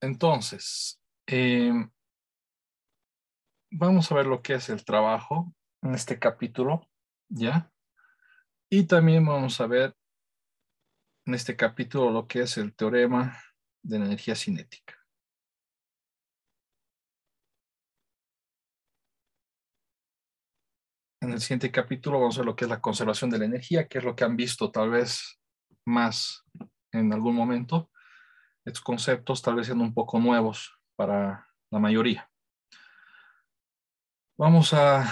Entonces, eh, vamos a ver lo que es el trabajo en este capítulo, ¿ya? Y también vamos a ver en este capítulo lo que es el teorema de la energía cinética. En el siguiente capítulo vamos a ver lo que es la conservación de la energía, que es lo que han visto tal vez más en algún momento estos conceptos tal vez siendo un poco nuevos para la mayoría. Vamos a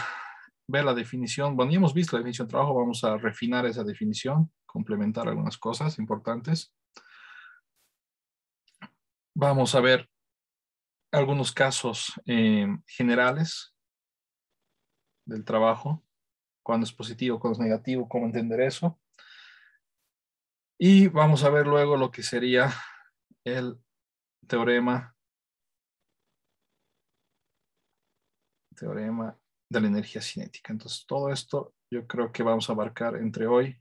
ver la definición. Bueno, ya hemos visto la definición de trabajo, vamos a refinar esa definición, complementar algunas cosas importantes. Vamos a ver algunos casos eh, generales del trabajo, cuando es positivo, cuando es negativo, cómo entender eso. Y vamos a ver luego lo que sería el teorema teorema de la energía cinética. Entonces, todo esto yo creo que vamos a abarcar entre hoy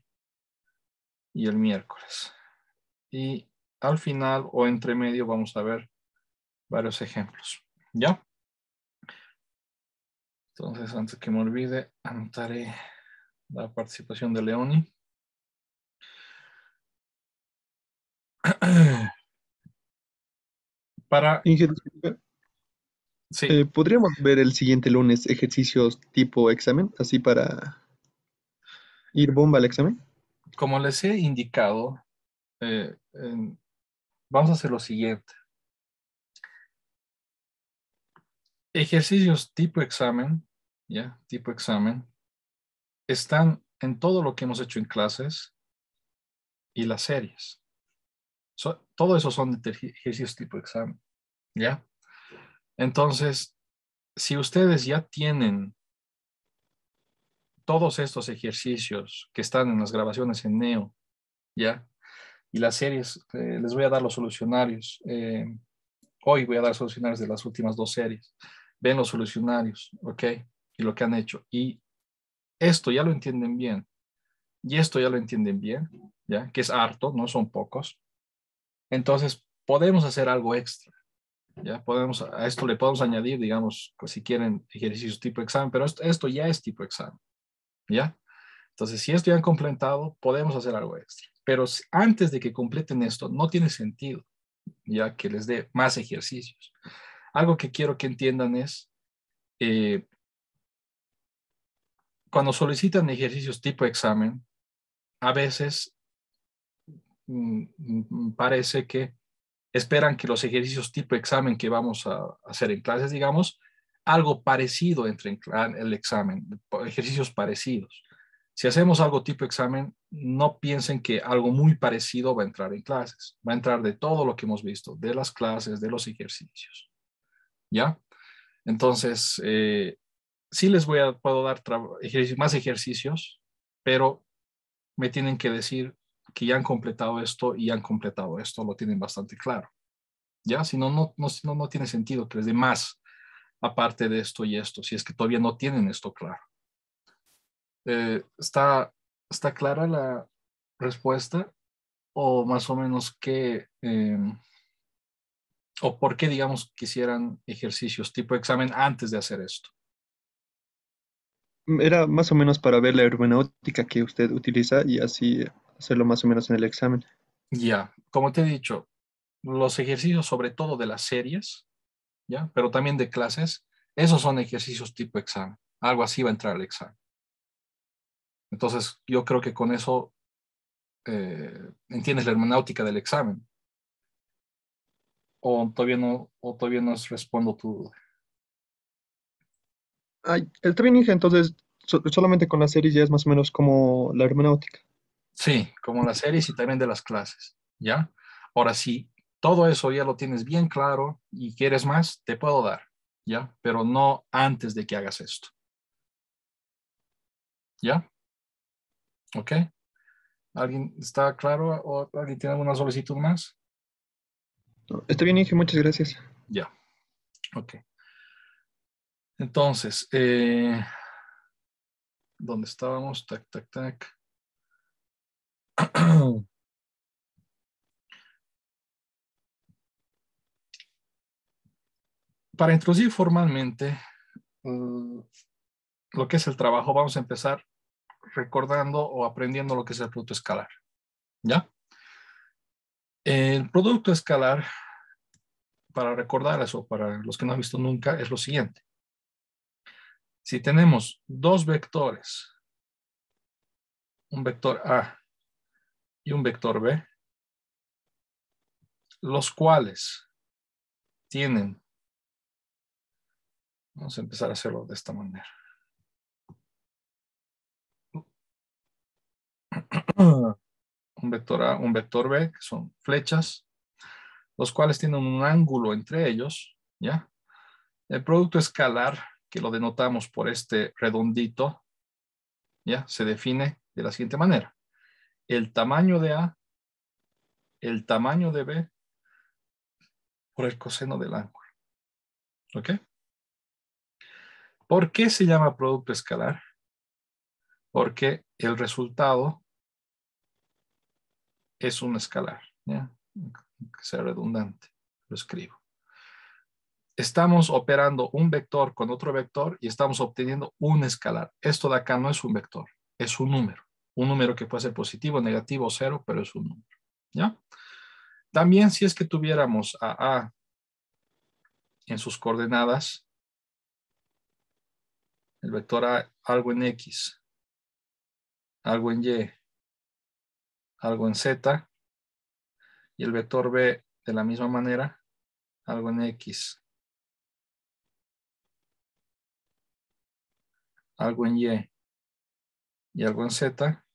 y el miércoles. Y al final o entre medio vamos a ver varios ejemplos. ¿Ya? Entonces, antes que me olvide, anotaré la participación de Leoni. para... Eh, ¿Podríamos ver el siguiente lunes ejercicios tipo examen, así para ir bomba al examen? Como les he indicado, eh, vamos a hacer lo siguiente. Ejercicios tipo examen, ¿ya? Tipo examen, están en todo lo que hemos hecho en clases y las series todo eso son ejercicios tipo examen, ¿ya? Entonces, si ustedes ya tienen todos estos ejercicios que están en las grabaciones en Neo, ¿ya? Y las series, eh, les voy a dar los solucionarios. Eh, hoy voy a dar solucionarios de las últimas dos series. Ven los solucionarios, ¿ok? Y lo que han hecho. Y esto ya lo entienden bien. Y esto ya lo entienden bien, ¿ya? Que es harto, no son pocos. Entonces, podemos hacer algo extra. Ya podemos, a esto le podemos añadir, digamos, pues si quieren ejercicios tipo examen, pero esto, ya es tipo examen. ¿Ya? Entonces, si esto ya han completado, podemos hacer algo extra. Pero antes de que completen esto, no tiene sentido, ya que les dé más ejercicios. Algo que quiero que entiendan es, eh, cuando solicitan ejercicios tipo examen, a veces Mm, mm, parece que esperan que los ejercicios tipo examen que vamos a hacer en clases, digamos, algo parecido entre el examen, ejercicios parecidos. Si hacemos algo tipo examen, no piensen que algo muy parecido va a entrar en clases, va a entrar de todo lo que hemos visto, de las clases, de los ejercicios. ¿Ya? Entonces, eh, sí les voy a, puedo dar más ejercicios, pero me tienen que decir que ya han completado esto y han completado esto, lo tienen bastante claro. Ya, si no, no, tiene sentido que les dé más aparte de esto y esto, si es que todavía no tienen esto claro. Eh, ¿está, ¿Está clara la respuesta? ¿O más o menos qué, em, o por qué, digamos, quisieran ejercicios tipo examen antes de hacer esto? Era más o menos para ver la hermenéutica que usted utiliza y así hacerlo más o menos en el examen. Ya, como te he dicho, los ejercicios sobre todo de las series, ¿ya? Pero también de clases, esos son ejercicios tipo examen. Algo así va a entrar al examen. Entonces, yo creo que con eso eh, entiendes la hermenáutica del examen. O todavía no, o todavía no respondo tu duda. el training, entonces, solamente con las series ya es más o menos como la hermenáutica. Sí, como las series y también de las clases, ¿ya? Ahora sí, todo eso ya lo tienes bien claro y quieres más, te puedo dar, ¿ya? Pero no antes de que hagas esto. ¿Ya? ¿Ok? ¿Alguien está claro o alguien tiene alguna solicitud más? Está bien, Inge, muchas gracias. Ya. Ok. Entonces, eh, ¿dónde estábamos? Tac, tac, tac. Para introducir formalmente mm, lo que es el trabajo, vamos a empezar recordando o aprendiendo lo que es el producto escalar. ¿Ya? El producto escalar, para recordar eso, para los que no han visto nunca, es lo siguiente. Si tenemos dos vectores, un vector A y un vector B, los cuales tienen, vamos a empezar a hacerlo de esta manera. Un vector A, un vector B, que son flechas, los cuales tienen un ángulo entre ellos, ¿ya? El producto escalar, que lo denotamos por este redondito, ¿ya? Se define de la siguiente manera el tamaño de A, el tamaño de B, por el coseno del ángulo. ¿Ok? ¿Por qué se llama producto escalar? Porque el resultado es un escalar, ¿ya? que sea redundante, lo escribo. Estamos operando un vector con otro vector y estamos obteniendo un escalar. Esto de acá no es un vector, es un número un número que puede ser positivo, negativo, cero, pero es un número. ¿Ya? También si es que tuviéramos a A en sus coordenadas, el vector A, algo en X, algo en Y, algo en Z, y el vector B de la misma manera, algo en X, algo en Y y algo en Z,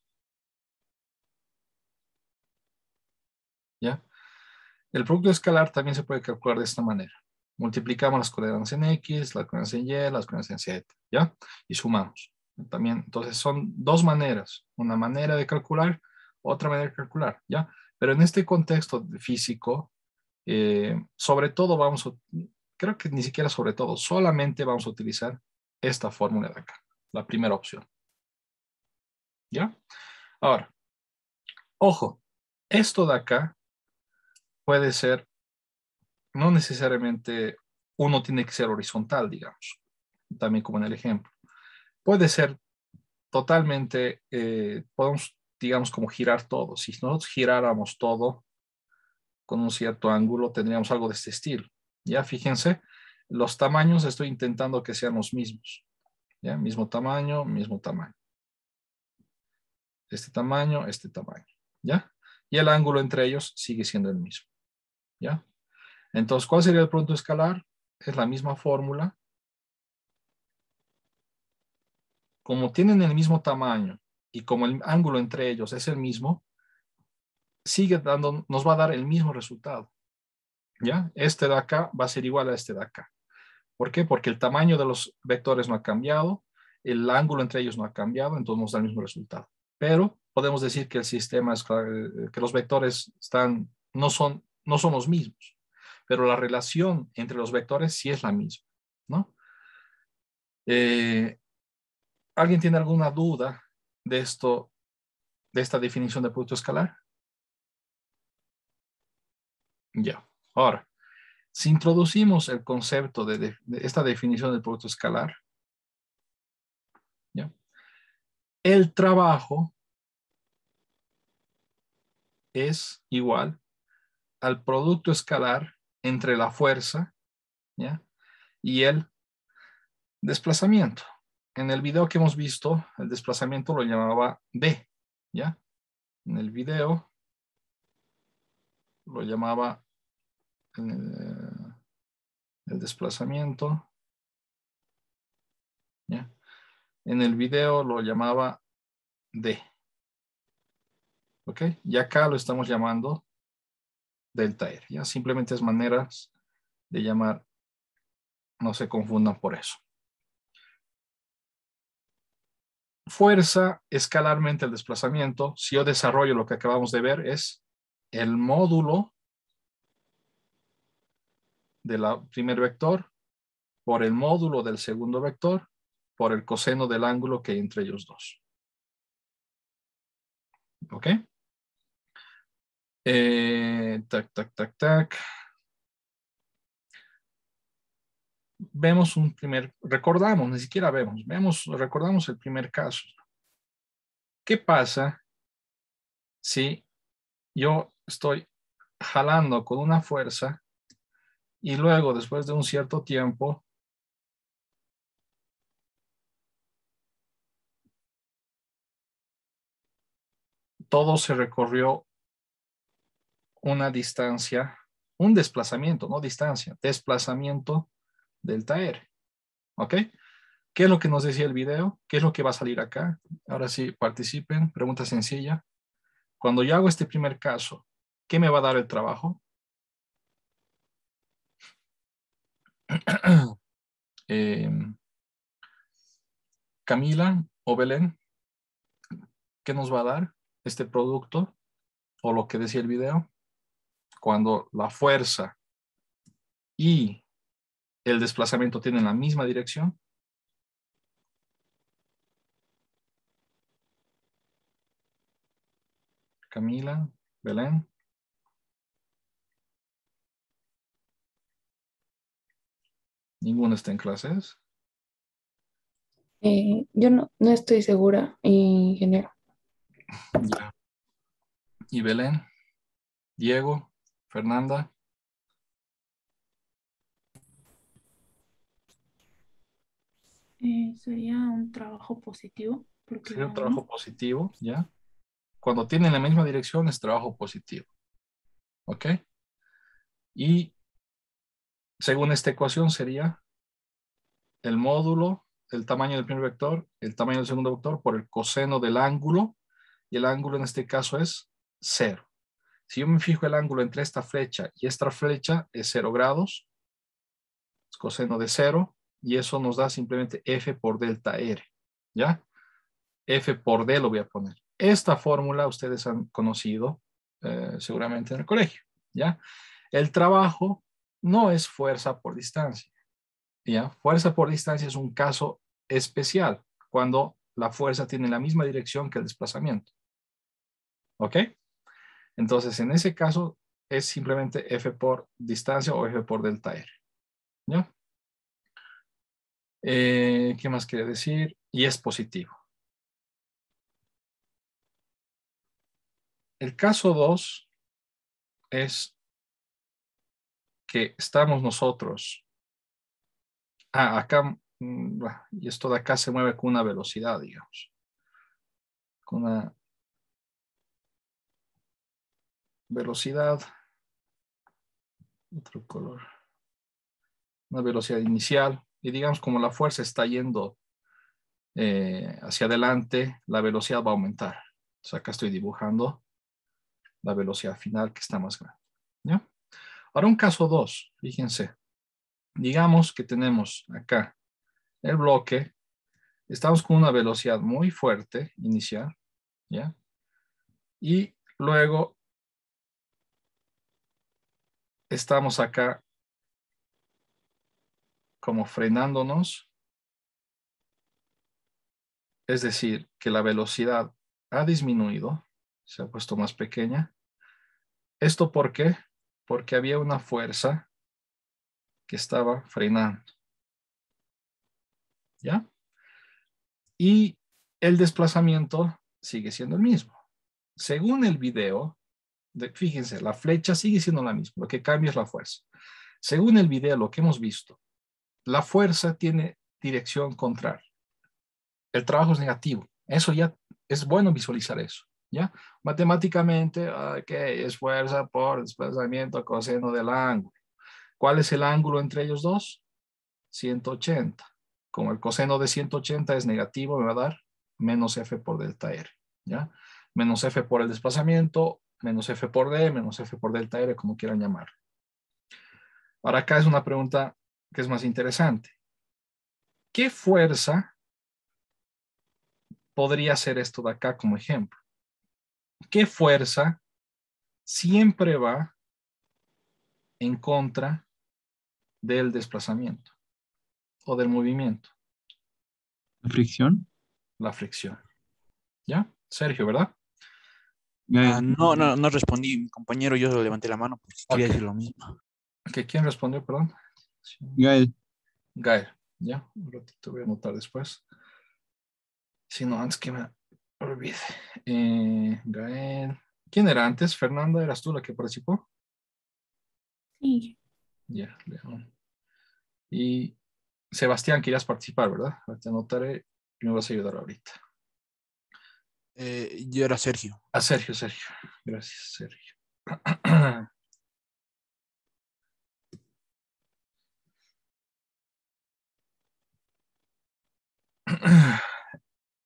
El producto escalar también se puede calcular de esta manera. Multiplicamos las coordenadas en X, las coordenadas en Y, las coordenadas en Z, ¿ya? Y sumamos. También, entonces son dos maneras. Una manera de calcular, otra manera de calcular, ¿ya? Pero en este contexto físico, eh, sobre todo vamos, a, creo que ni siquiera sobre todo, solamente vamos a utilizar esta fórmula de acá, la primera opción. ¿Ya? Ahora, ojo, esto de acá puede ser, no necesariamente uno tiene que ser horizontal, digamos, también como en el ejemplo. Puede ser totalmente, eh, podemos, digamos, como girar todo. Si nosotros giráramos todo con un cierto ángulo, tendríamos algo de este estilo. Ya fíjense, los tamaños estoy intentando que sean los mismos. Ya, mismo tamaño, mismo tamaño. Este tamaño, este tamaño. ¿Ya? Y el ángulo entre ellos sigue siendo el mismo. ¿ya? Entonces, ¿cuál sería el producto escalar? Es la misma fórmula. Como tienen el mismo tamaño y como el ángulo entre ellos es el mismo, sigue dando, nos va a dar el mismo resultado. ¿Ya? Este de acá va a ser igual a este de acá. ¿Por qué? Porque el tamaño de los vectores no ha cambiado, el ángulo entre ellos no ha cambiado, entonces nos da el mismo resultado. Pero podemos decir que el sistema es, eh, que los vectores están, no son no son los mismos, pero la relación entre los vectores sí es la misma, ¿no? Eh, ¿Alguien tiene alguna duda de esto, de esta definición de producto escalar? Ya. Ahora, si introducimos el concepto de, esta definición del producto escalar, ¿ya? el trabajo es igual al producto escalar entre la fuerza y el desplazamiento. En el video que hemos visto, el desplazamiento lo llamaba D, ¿ya? En el video lo llamaba eh, el, desplazamiento, ¿ya? En el video lo llamaba D, ¿ok? Y acá lo estamos llamando delta R. Ya simplemente es maneras de llamar, no se confundan por eso. Fuerza escalarmente el desplazamiento. Si yo desarrollo lo que acabamos de ver es el módulo del primer vector por el módulo del segundo vector por el coseno del ángulo que hay entre ellos dos. ¿Ok? Eh, tac, tac, tac, tac. Vemos un primer, recordamos, ni siquiera vemos, vemos, recordamos el primer caso. ¿Qué pasa si yo estoy jalando con una fuerza y luego, después de un cierto tiempo, todo se recorrió una distancia, un desplazamiento, no distancia, desplazamiento delta R. ¿Ok? ¿Qué es lo que nos decía el video? ¿Qué es lo que va a salir acá? Ahora sí, participen. Pregunta sencilla. Cuando yo hago este primer caso, ¿qué me va a dar el trabajo? Em, Camila o Belén, ¿qué nos va a dar este producto? O lo que decía el video cuando la fuerza y el desplazamiento tienen la misma dirección? Camila, Belén. Ninguno está en clases? Eh, yo no, estoy segura, ingeniero. ¿Y Belén? ¿Diego? Fernanda. Eh, sería un trabajo positivo. Porque sería un trabajo positivo, ¿ya? Cuando tienen la misma dirección es trabajo positivo. ¿Ok? Y según esta ecuación sería el módulo, el tamaño del primer vector, el tamaño del segundo vector por el coseno del ángulo. Y el ángulo en este caso es cero. Si yo me fijo el ángulo entre esta flecha y esta flecha es 0 grados, es coseno de 0, y eso nos da simplemente f por delta r, ¿ya? f por d lo voy a poner. Esta fórmula ustedes han conocido eh, seguramente en el colegio, ¿ya? El trabajo no es fuerza por distancia, ¿ya? Fuerza por distancia es un caso especial, cuando la fuerza tiene la misma dirección que el desplazamiento. ¿Ok? Entonces, en ese caso, es simplemente F por distancia o F por delta R. ¿Ya? Eh, ¿Qué más quiere decir? Y es positivo. El caso 2 es que estamos nosotros. Ah, acá, mm, y esto de acá se mueve con una velocidad, digamos. Con una velocidad, otro color, una velocidad inicial, y digamos como la fuerza está yendo eh, hacia adelante, la velocidad va a aumentar. O sea, acá estoy dibujando la velocidad final que está más grande. ¿ya? Ahora un caso 2, fíjense. Digamos que tenemos acá el bloque, estamos con una velocidad muy fuerte inicial, ¿ya? Y luego estamos acá como frenándonos, es decir, que la velocidad ha disminuido, se ha puesto más pequeña. ¿Esto por qué? Porque había una fuerza que estaba frenando. ¿Ya? Y el desplazamiento sigue siendo el mismo. Según el video, fíjense, la flecha sigue siendo la misma, lo que cambia es la fuerza. Según el video, lo que hemos visto, la fuerza tiene dirección contraria. El trabajo es negativo. Eso ya es bueno visualizar eso. ¿Ya? Matemáticamente, ok, es fuerza por desplazamiento coseno del ángulo. ¿Cuál es el ángulo entre ellos dos? 180. Como el coseno de 180 es negativo, me va a dar menos f por delta r, ¿ya? Menos f por el desplazamiento menos f por d, menos f por delta r, como quieran llamarlo. Ahora acá es una pregunta que es más interesante. ¿Qué fuerza podría ser esto de acá como ejemplo? ¿Qué fuerza siempre va en contra del desplazamiento o del movimiento? La fricción. La fricción. ¿Ya? Sergio, ¿verdad? Ah, eh, no, no, no respondí, mi compañero, yo lo levanté la mano porque quería decir lo mismo. ¿Quién respondió, perdón? Gael. Gael, ya, un ratito voy a anotar después. Si no, antes que me olvide. Eh, Gael. ¿Quién era antes? Fernanda, ¿eras tú la que participó? Sí. Ya, León. Y Sebastián, querías participar, ¿verdad? Te anotaré y me vas a ayudar ahorita. Eh, yo era Sergio. A Sergio, Sergio. Gracias, Sergio.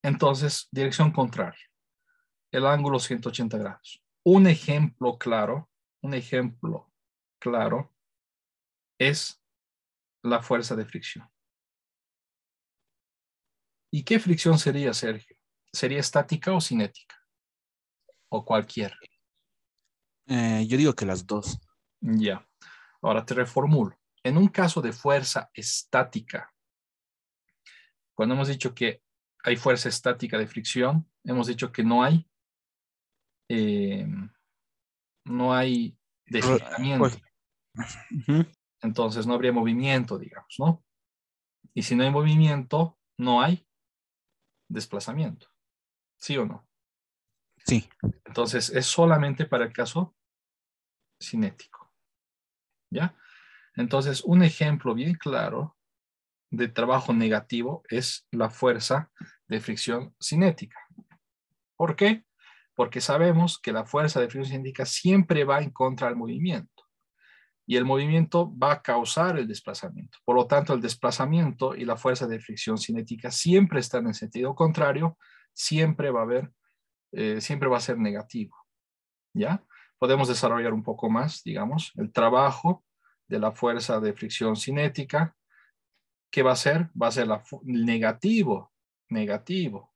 Entonces, dirección contraria, el ángulo 180 grados. Un ejemplo claro, un ejemplo claro es la fuerza de fricción. ¿Y qué fricción sería, Sergio? ¿Sería estática o cinética? ¿O cualquier eh, yo digo que las dos. Ya. Ahora te reformulo. En un caso de fuerza estática, cuando hemos dicho que hay fuerza estática de fricción, hemos dicho que no hay, eh, no hay desplazamiento. Pues, Entonces no habría movimiento, digamos, ¿no? Y si no hay movimiento, no hay desplazamiento. ¿Sí o no? Sí. Entonces, es solamente para el caso cinético. ¿Ya? Entonces, un ejemplo bien claro de trabajo negativo es la fuerza de fricción cinética. ¿Por qué? Porque sabemos que la fuerza de fricción cinética siempre va en contra del movimiento y el movimiento va a causar el desplazamiento. Por lo tanto, el desplazamiento y la fuerza de fricción cinética siempre están en sentido contrario siempre va a haber, eh, siempre va a ser negativo. ¿Ya? Podemos desarrollar un poco más, digamos, el trabajo de la fuerza de fricción cinética. ¿Qué va a ser? Va a ser la negativo, negativo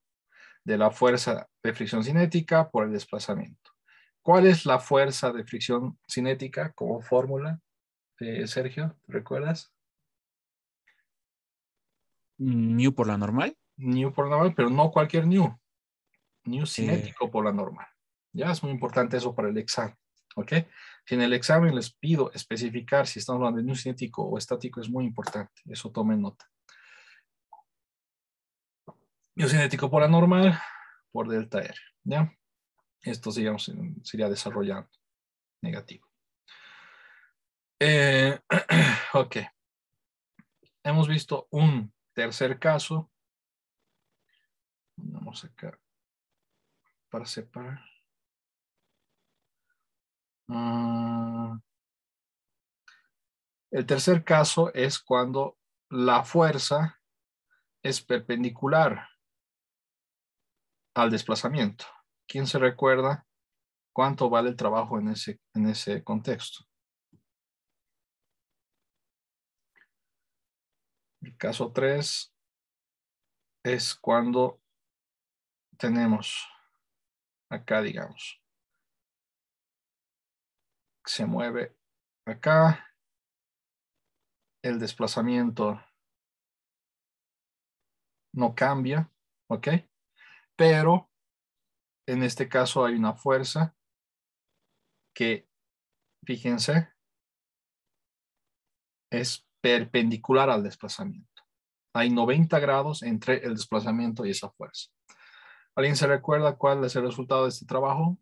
de la fuerza de fricción cinética por el desplazamiento. ¿Cuál es la fuerza de fricción cinética como fórmula, eh, Sergio? ¿Recuerdas? Mu por la normal new por normal, pero no cualquier new, new cinético por la normal. Ya es muy importante eso para el examen, ¿ok? Si en el examen les pido especificar si estamos hablando de new cinético o estático, es muy importante, eso tomen nota. New cinético por la normal, por delta R, ¿ya? Esto, digamos, sería desarrollando negativo. Eh, ok. Hemos visto un tercer caso Vamos acá para separar. Ah. el tercer caso es cuando la fuerza es perpendicular al desplazamiento. ¿Quién se recuerda cuánto vale el trabajo en ese, en ese contexto? El caso tres es cuando tenemos acá, digamos. Se mueve acá. El desplazamiento no cambia, ¿ok? Pero en este caso hay una fuerza que, fíjense, es perpendicular al desplazamiento. Hay 90 grados entre el desplazamiento y esa fuerza. ¿Alguien se recuerda cuál es el resultado de este trabajo?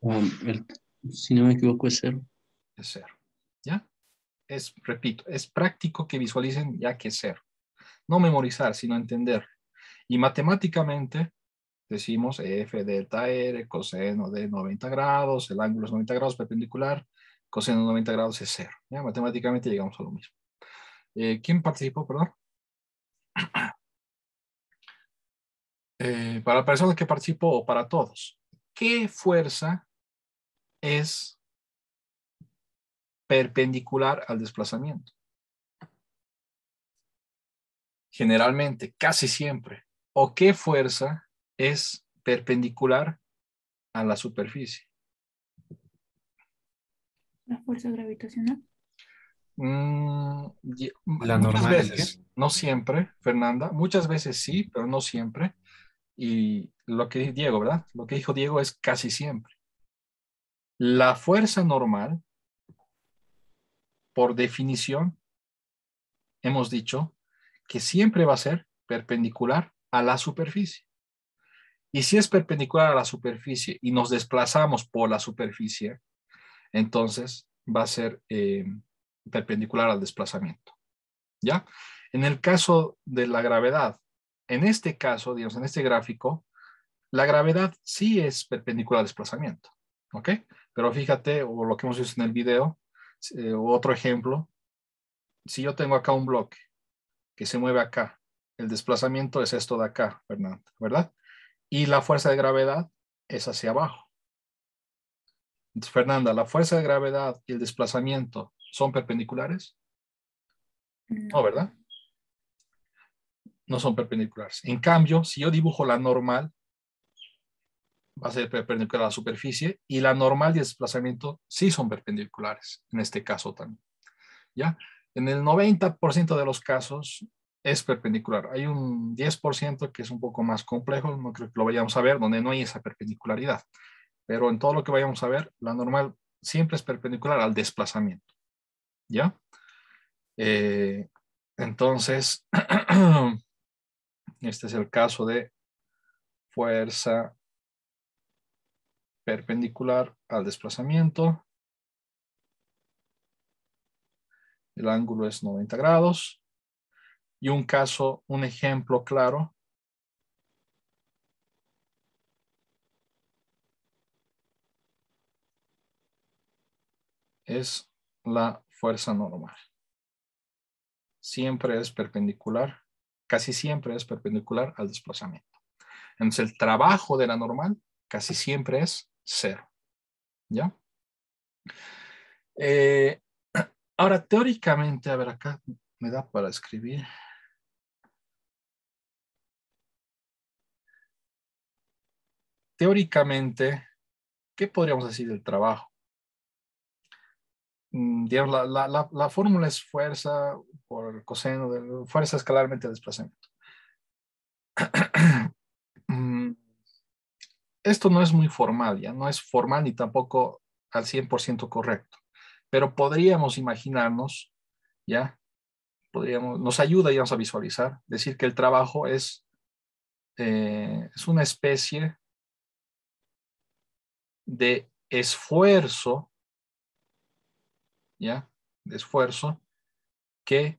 Um, si no me equivoco, es cero. Es cero. ¿Ya? Es, repito, es práctico que visualicen ya que es cero. No memorizar, sino entender. Y matemáticamente decimos e, f delta r, coseno de 90 grados, el ángulo es 90 grados perpendicular, coseno de 90 grados es cero. ¿Ya? Matemáticamente llegamos a lo mismo. Eh, ¿Quién participó, perdón? Eh, para la persona que participó o para todos, ¿qué fuerza es perpendicular al desplazamiento? Generalmente, casi siempre. ¿O qué fuerza es perpendicular a la superficie? La fuerza gravitacional. Las mm, la no siempre, Fernanda. Muchas veces sí, pero no siempre y lo que dijo Diego, ¿verdad? Lo que dijo Diego es casi siempre. La fuerza normal, por definición, hemos dicho que siempre va a ser perpendicular a la superficie. Y si es perpendicular a la superficie y nos desplazamos por la superficie, entonces va a ser eh, perpendicular al desplazamiento. ¿Ya? En el caso de la gravedad, en este caso, dios, en este gráfico, la gravedad sí es perpendicular al desplazamiento, ¿ok? Pero fíjate, o lo que hemos visto en el video, eh, otro ejemplo, si yo tengo acá un bloque que se mueve acá, el desplazamiento es esto de acá, Fernanda, ¿verdad? Y la fuerza de gravedad es hacia abajo. Entonces, Fernanda, ¿la fuerza de gravedad y el desplazamiento son perpendiculares? No, ¿verdad? no son perpendiculares. En cambio, si yo dibujo la normal, va a ser perpendicular a la superficie y la normal y desplazamiento sí son perpendiculares, en este caso también. ¿Ya? En el 90% de los casos es perpendicular. Hay un 10% que es un poco más complejo, no creo que lo vayamos a ver, donde no hay esa perpendicularidad. Pero en todo lo que vayamos a ver, la normal siempre es perpendicular al desplazamiento. ¿Ya? Eh, entonces, Este es el caso de fuerza perpendicular al desplazamiento. El ángulo es 90 grados. Y un caso, un ejemplo claro es la fuerza normal. Siempre es perpendicular casi siempre es perpendicular al desplazamiento. Entonces el trabajo de la normal casi siempre es cero. ¿Ya? Eh, ahora, teóricamente, a ver, acá me da para escribir. Teóricamente, ¿qué podríamos decir del trabajo? Mm, la, fórmula es fuerza por coseno, de, fuerza escalarmente de desplazamiento. Mm, esto no es muy formal, ya no es formal ni tampoco al 100% correcto, pero podríamos imaginarnos, ya, podríamos, nos ayuda, digamos, a visualizar, decir que el trabajo es, eh, es una especie de esfuerzo ¿ya? de esfuerzo que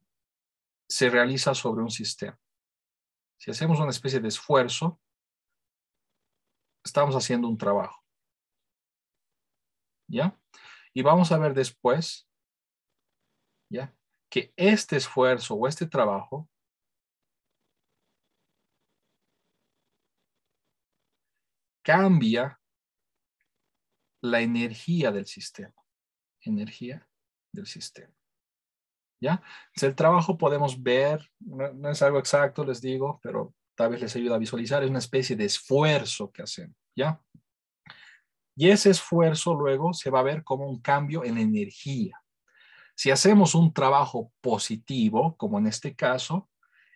se realiza sobre un sistema. Si hacemos una especie de esfuerzo, estamos haciendo un trabajo. ¿Ya? Y vamos a ver después, ¿ya? Que este esfuerzo o este trabajo cambia la energía del sistema. Energía del sistema. ¿Ya? Pues, el trabajo podemos ver, no, es algo exacto, les digo, pero tal vez les ayuda a visualizar, es una especie de esfuerzo que hacemos, ¿ya? Y ese esfuerzo luego se va a ver como un cambio en energía. Si hacemos un trabajo positivo, como en este caso,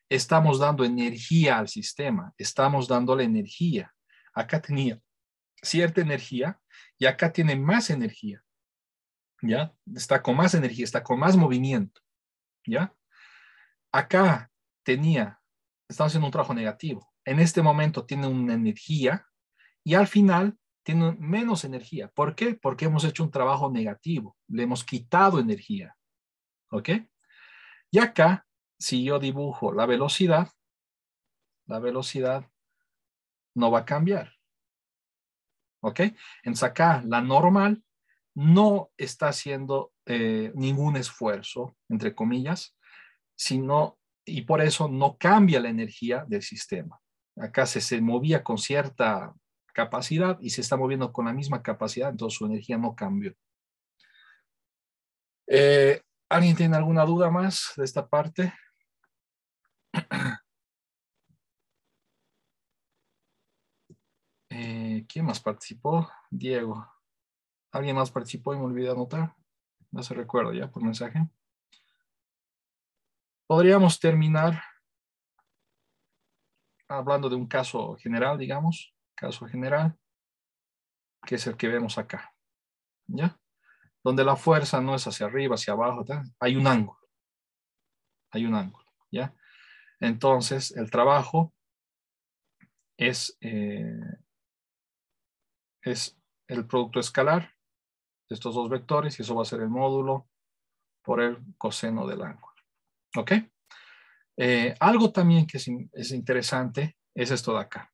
estamos dando energía al sistema, estamos dando la energía. Acá tenía cierta energía y acá tiene más energía. ¿ya? Está con más energía, está con más movimiento, ¿ya? Acá tenía, está haciendo un trabajo negativo. En este momento tiene una energía y al final tiene menos energía. ¿Por qué? Porque hemos hecho un trabajo negativo, le hemos quitado energía, ¿ok? Y acá, si yo dibujo la velocidad, la velocidad no va a cambiar. ¿Ok? En acá la normal no está haciendo eh, ningún esfuerzo, entre comillas, sino, y por eso no cambia la energía del sistema. Acá se, movía con cierta capacidad y se está moviendo con la misma capacidad, entonces su energía no cambió. Eh, ¿Alguien tiene alguna duda más de esta parte? Eh, ¿Quién más participó? Diego alguien más participó y me olvidé anotar. No se recuerdo ya por mensaje. Podríamos terminar hablando de un caso general, digamos, caso general, que es el que vemos acá, ¿ya? Donde la fuerza no es hacia arriba, hacia abajo, hay un ángulo, hay un ángulo, ¿ya? Entonces, el trabajo es, eh, es el producto escalar estos dos vectores y eso va a ser el módulo por el coseno del ángulo. ¿Ok? Eh, algo también que es, interesante es esto de acá.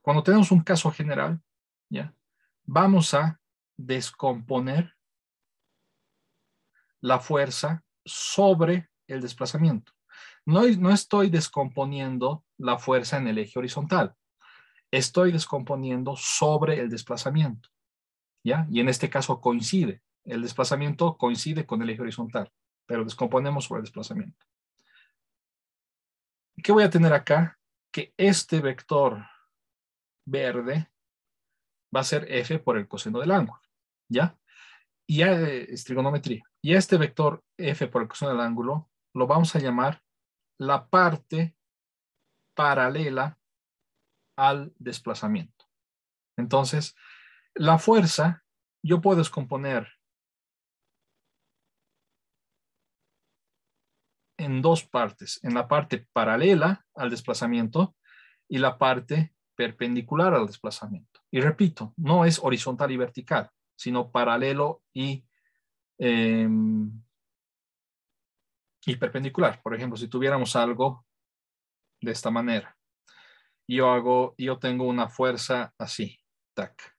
Cuando tenemos un caso general, ¿ya? Vamos a descomponer la fuerza sobre el desplazamiento. no, estoy descomponiendo la fuerza en el eje horizontal. Estoy descomponiendo sobre el desplazamiento. ¿ya? Y en este caso coincide, el desplazamiento coincide con el eje horizontal, pero descomponemos sobre el desplazamiento. ¿Qué voy a tener acá? Que este vector verde va a ser f por el coseno del ángulo, ¿ya? Y ya es eh, trigonometría. Y este vector f por el coseno del ángulo lo vamos a llamar la parte paralela al desplazamiento. Entonces, la fuerza yo puedo descomponer en dos partes, en la parte paralela al desplazamiento y la parte perpendicular al desplazamiento. Y repito, no es horizontal y vertical, sino paralelo y, em, y perpendicular. Por ejemplo, si tuviéramos algo de esta manera, yo hago, yo tengo una fuerza así, tac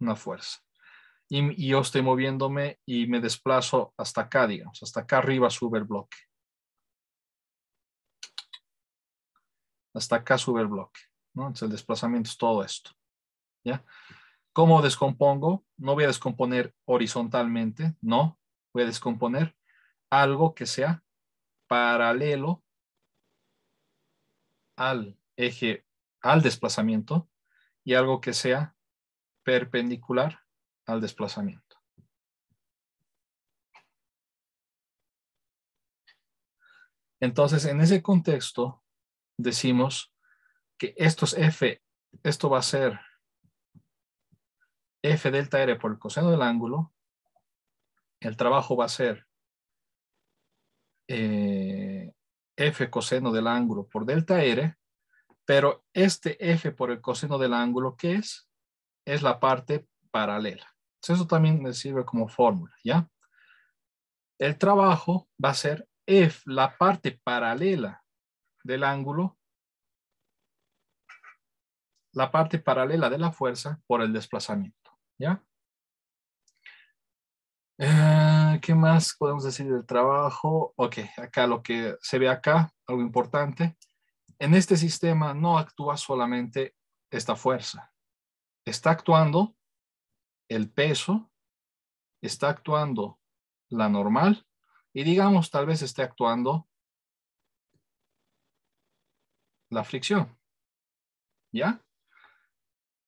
una fuerza. Y, yo estoy moviéndome y me desplazo hasta acá, digamos, hasta acá arriba sube el bloque. Hasta acá sube el bloque. Entonces el desplazamiento es todo esto. ¿ya? ¿Cómo descompongo? No voy a descomponer horizontalmente, no. Voy a descomponer algo que sea paralelo al eje, al desplazamiento y algo que sea perpendicular al desplazamiento. Entonces, en ese contexto, decimos que estos f, esto va a ser f delta r por el coseno del ángulo. El trabajo va a ser eh, f coseno del ángulo por delta r, pero este f por el coseno del ángulo, ¿qué es? es la parte paralela. eso también me sirve como fórmula, ¿ya? El trabajo va a ser F, la parte paralela del ángulo, la parte paralela de la fuerza por el desplazamiento, ¿ya? Eh, ¿Qué más podemos decir del trabajo? Ok, acá lo que se ve acá, algo importante. En este sistema no actúa solamente esta fuerza, está actuando el peso, está actuando la normal y digamos tal vez esté actuando la fricción. ¿Ya?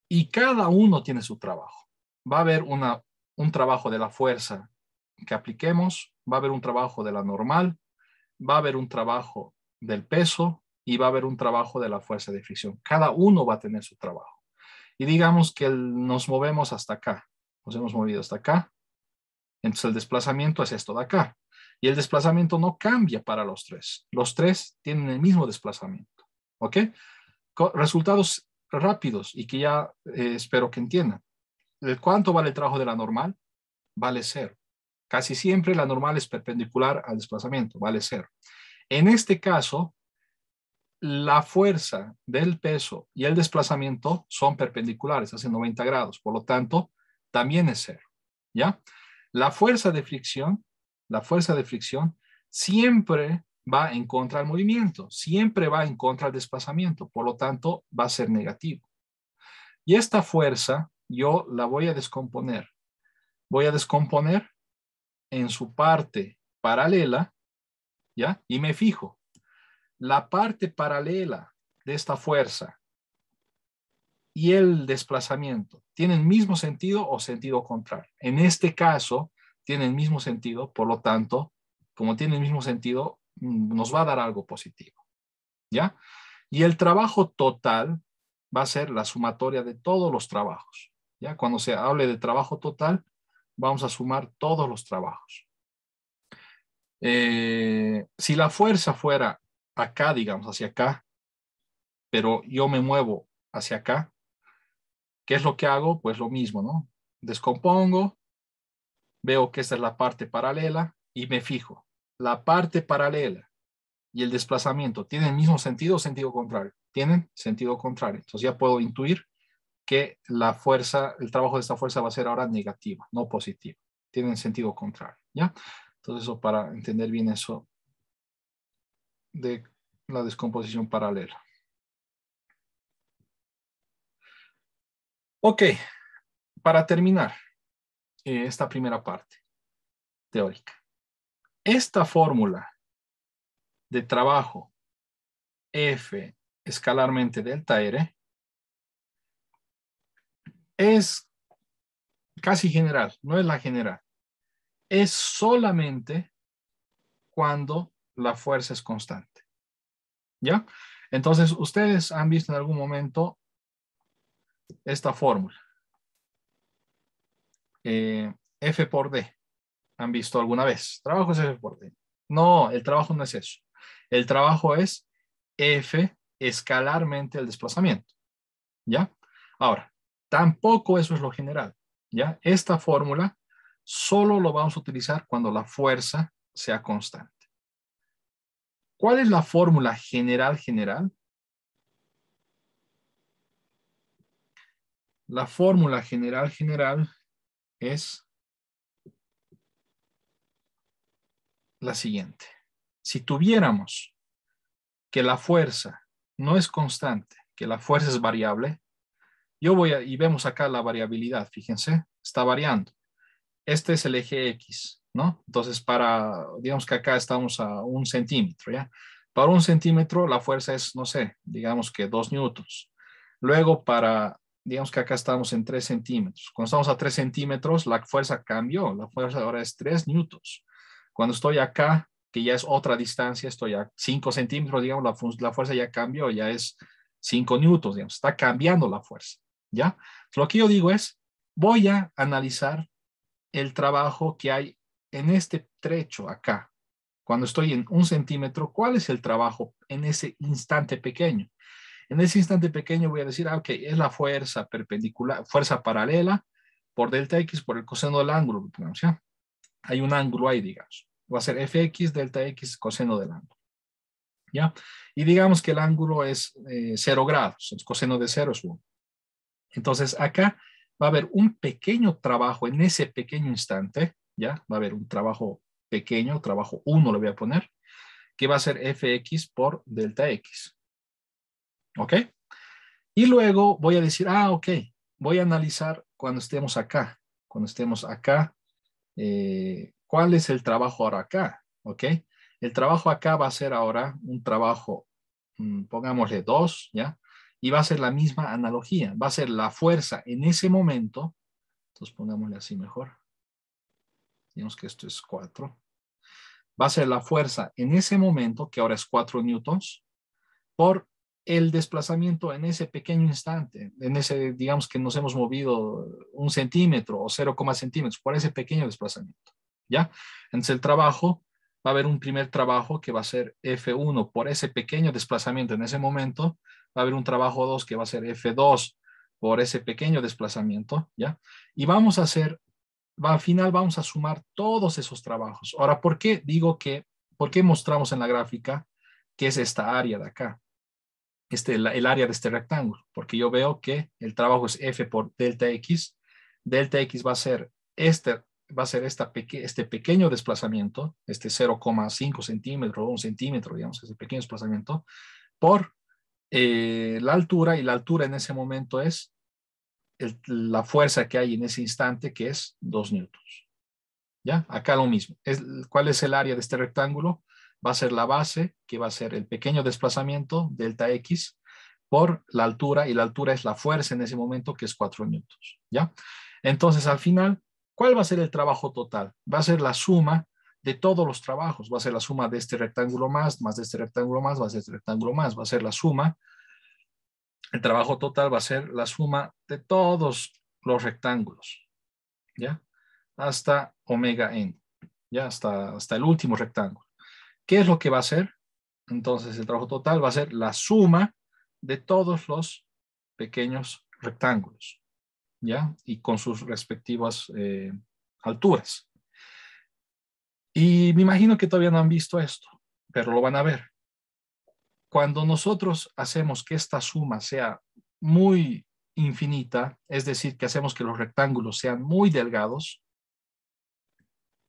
Y cada uno tiene su trabajo. Va a haber un trabajo de la fuerza que apliquemos, va a haber un trabajo de la normal, va a haber un trabajo del peso y va a haber un trabajo de la fuerza de fricción. Cada uno va a tener su trabajo y digamos que nos movemos hasta acá, nos hemos movido hasta acá, entonces el desplazamiento es esto de acá. Y el desplazamiento no cambia para los tres. Los tres tienen el mismo desplazamiento. ¿Ok? resultados rápidos y que ya eh, espero que entiendan. ¿Cuánto vale el trabajo de la normal? Vale cero. Casi siempre la normal es perpendicular al desplazamiento, vale cero. En este caso, la fuerza del peso y el desplazamiento son perpendiculares, hacen 90 grados, por lo tanto, también es cero, ¿ya? La fuerza de fricción, la fuerza de fricción siempre va en contra del movimiento, siempre va en contra del desplazamiento, por lo tanto, va a ser negativo. Y esta fuerza yo la voy a descomponer. Voy a descomponer en su parte paralela, ¿ya? Y me fijo, la parte paralela de esta fuerza y el desplazamiento tienen mismo sentido o sentido contrario. En este caso, tienen mismo sentido, por lo tanto, como tiene el mismo sentido, mm, nos va a dar algo positivo. ¿Ya? Y el trabajo total va a ser la sumatoria de todos los trabajos. ¿Ya? Cuando se hable de trabajo total, vamos a sumar todos los trabajos. Eh, si la fuerza fuera acá, digamos, hacia acá, pero yo me muevo hacia acá, ¿qué es lo que hago? Pues lo mismo, ¿no? Descompongo, veo que esta es la parte paralela y me fijo. La parte paralela y el desplazamiento, ¿tienen el mismo sentido o sentido contrario? Tienen sentido contrario. Entonces ya puedo intuir que la fuerza, el trabajo de esta fuerza va a ser ahora negativa, no positiva. Tienen sentido contrario, ¿ya? Entonces eso para entender bien eso de la descomposición paralela. Ok, para terminar eh, esta primera parte teórica. Esta fórmula de trabajo F escalarmente delta R es casi general, no es la general. Es solamente cuando la fuerza es constante. ¿Ya? Entonces, ustedes han visto en algún momento esta fórmula. Eh, F por D. ¿Han visto alguna vez? Trabajo es F por D. No, el trabajo no es eso. El trabajo es F escalarmente el desplazamiento. ¿Ya? Ahora, tampoco eso es lo general. ¿Ya? Esta fórmula solo lo vamos a utilizar cuando la fuerza sea constante. ¿Cuál es la fórmula general general? La fórmula general general es la siguiente. Si tuviéramos que la fuerza no es constante, que la fuerza es variable, yo voy a, y vemos acá la variabilidad, fíjense, está variando. Este es el eje X, ¿no? Entonces, para, digamos que acá estamos a un centímetro, ¿ya? Para un centímetro la fuerza es, no sé, digamos que dos newtons. Luego para, digamos que acá estamos en tres centímetros. Cuando estamos a tres centímetros, la fuerza cambió. La fuerza ahora es tres newtons. Cuando estoy acá, que ya es otra distancia, estoy a cinco centímetros, digamos, la, fuerza ya cambió, ya es cinco newtons, digamos. Está cambiando la fuerza, ¿ya? Lo que yo digo es, voy a analizar el trabajo que hay en este trecho acá, cuando estoy en un centímetro, ¿cuál es el trabajo en ese instante pequeño? En ese instante pequeño voy a decir, ah, ok, es la fuerza perpendicular, fuerza paralela por delta X por el coseno del ángulo, Hay un ángulo ahí, digamos. Va a ser Fx delta X coseno del ángulo. ¿Ya? Y digamos que el ángulo es eh, cero grados, el coseno de cero es 1. Entonces acá va a haber un pequeño trabajo en ese pequeño instante ¿ya? Va a haber un trabajo pequeño, trabajo 1 le voy a poner, que va a ser fx por delta x. ¿Ok? Y luego voy a decir, ah, ok, voy a analizar cuando estemos acá, cuando estemos acá, eh, ¿cuál es el trabajo ahora acá? ¿Ok? El trabajo acá va a ser ahora un trabajo, mm, pongámosle 2, ¿ya? Y va a ser la misma analogía, va a ser la fuerza en ese momento, entonces pongámosle así mejor, digamos que esto es 4, va a ser la fuerza en ese momento, que ahora es 4 newtons, por el desplazamiento en ese pequeño instante, en ese, digamos que nos hemos movido un centímetro o 0, centímetros, por ese pequeño desplazamiento, ¿ya? Entonces el trabajo, va a haber un primer trabajo que va a ser F1 por ese pequeño desplazamiento en ese momento, va a haber un trabajo 2 que va a ser F2 por ese pequeño desplazamiento, ¿ya? Y vamos a hacer al final vamos a sumar todos esos trabajos. Ahora, ¿por qué digo que, por qué mostramos en la gráfica que es esta área de acá? Este, el, área de este rectángulo, porque yo veo que el trabajo es F por delta X. Delta X va a ser este, va a ser este pequeño desplazamiento, este 0,5 centímetro, un centímetro, digamos, ese pequeño desplazamiento, por eh, la altura, y la altura en ese momento es la fuerza que hay en ese instante, que es 2 newtons. ¿Ya? Acá lo mismo. Es, ¿Cuál es el área de este rectángulo? Va a ser la base, que va a ser el pequeño desplazamiento, delta X, por la altura, y la altura es la fuerza en ese momento, que es 4 newtons. ¿Ya? Entonces, al final, ¿cuál va a ser el trabajo total? Va a ser la suma de todos los trabajos. Va a ser la suma de este rectángulo más, más de este rectángulo más, más de este rectángulo más. Va a ser la suma el trabajo total va a ser la suma de todos los rectángulos, ¿ya? Hasta omega n, ¿ya? Hasta, hasta el último rectángulo. ¿Qué es lo que va a ser? Entonces el trabajo total va a ser la suma de todos los pequeños rectángulos, ¿ya? Y con sus respectivas eh, alturas. Y me imagino que todavía no han visto esto, pero lo van a ver. Cuando nosotros hacemos que esta suma sea muy infinita, es decir, que hacemos que los rectángulos sean muy delgados,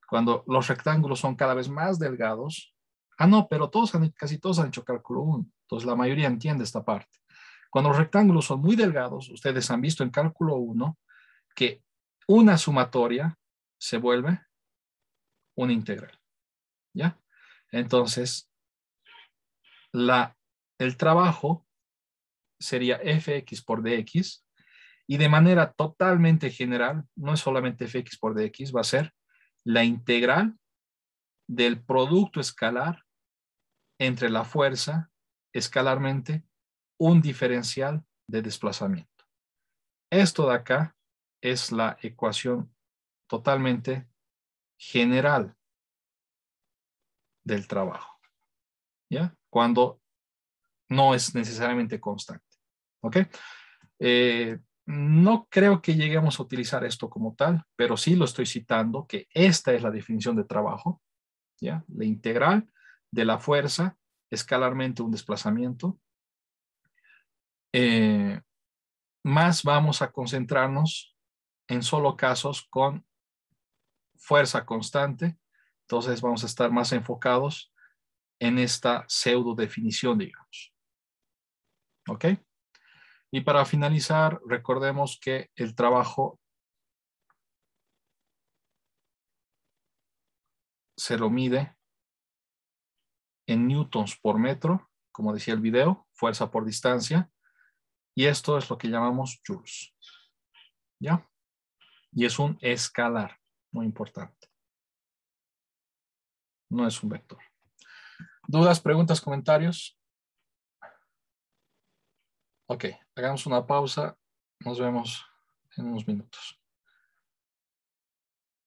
cuando los rectángulos son cada vez más delgados, ah, no, pero todos casi todos han hecho cálculo 1, entonces la mayoría entiende esta parte. Cuando los rectángulos son muy delgados, ustedes han visto en cálculo 1 que una sumatoria se vuelve una integral. ¿Ya? Entonces, la, el trabajo sería fx por dx y de manera totalmente general, no es solamente fx por dx, va a ser la integral del producto escalar entre la fuerza escalarmente un diferencial de desplazamiento. Esto de acá es la ecuación totalmente general del trabajo. ¿Ya? cuando no es necesariamente constante. ¿Ok? Eh, no creo que lleguemos a utilizar esto como tal, pero sí lo estoy citando, que esta es la definición de trabajo, ¿ya? La integral de la fuerza escalarmente un desplazamiento. Eh, más vamos a concentrarnos en solo casos con fuerza constante, entonces vamos a estar más enfocados en esta pseudo definición, digamos. ¿Ok? Y para finalizar, recordemos que el trabajo se lo mide en newtons por metro, como decía el video, fuerza por distancia, y esto es lo que llamamos joules. ¿Ya? Y es un escalar, muy importante. No es un vector. ¿Dudas, preguntas, comentarios? Ok, hagamos una pausa. Nos vemos en unos minutos.